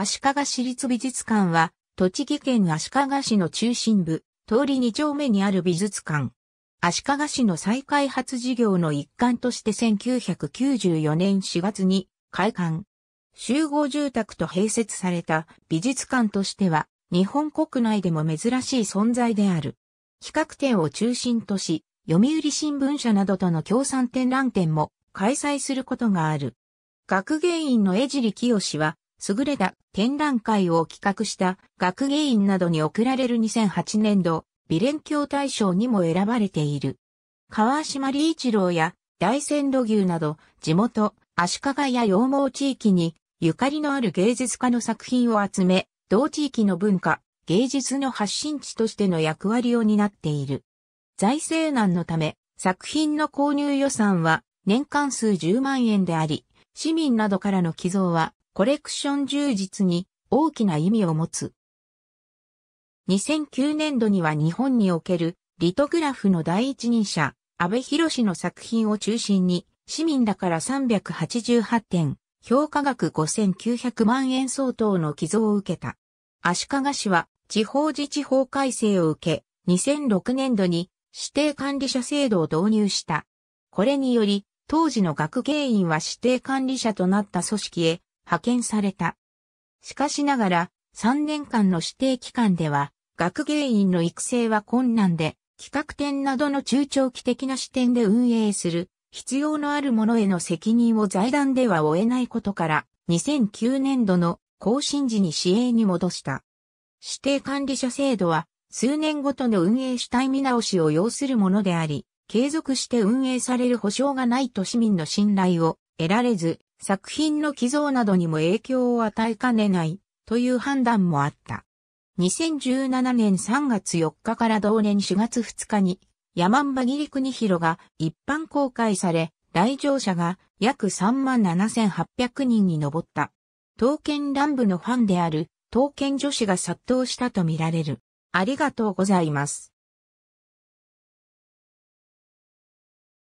足利市立美術館は、栃木県足利市の中心部、通り2丁目にある美術館。足利市の再開発事業の一環として1994年4月に開館。集合住宅と併設された美術館としては、日本国内でも珍しい存在である。企画展を中心とし、読売新聞社などとの共産展覧展も開催することがある。学芸員の江尻清は、優れた展覧会を企画した学芸員などに贈られる2008年度、美連教大賞にも選ばれている。川島理一郎や大仙土牛など、地元、足利や羊毛地域に、ゆかりのある芸術家の作品を集め、同地域の文化、芸術の発信地としての役割を担っている。財政難のため、作品の購入予算は年間数10万円であり、市民などからの寄贈はコレクション充実に大きな意味を持つ。2009年度には日本におけるリトグラフの第一人者、安倍博士の作品を中心に、市民だから388点、評価額5900万円相当の寄贈を受けた。足利市は地方自治法改正を受け、2006年度に指定管理者制度を導入した。これにより、当時の学芸員は指定管理者となった組織へ派遣された。しかしながら、3年間の指定期間では、学芸員の育成は困難で、企画展などの中長期的な視点で運営する、必要のあるものへの責任を財団では負えないことから、2009年度の更新時に市営に戻した。指定管理者制度は、数年ごとの運営主体見直しを要するものであり、継続して運営される保証がないと市民の信頼を得られず、作品の寄贈などにも影響を与えかねないという判断もあった。2017年3月4日から同年4月2日に、山んばぎり国広が一般公開され、来場者が約37,800人に上った。刀剣乱舞のファンである刀剣女子が殺到したとみられる。ありがとうございます。